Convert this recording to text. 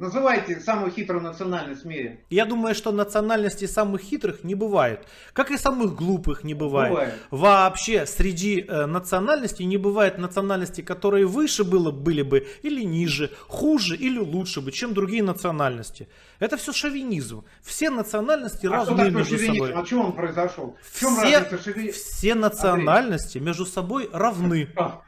Называйте самую хитрую национальность в мире. Я думаю, что национальностей самых хитрых не бывает. Как и самых глупых не бывает. бывает. Вообще среди э, национальностей не бывает национальностей, которые выше было, были бы или ниже, хуже или лучше бы, чем другие национальности. Это все шовинизм. Все национальности а разные между шовинизм? собой. А что он произошел? В чем все, разница шови... все национальности Андрей. между собой равны. А.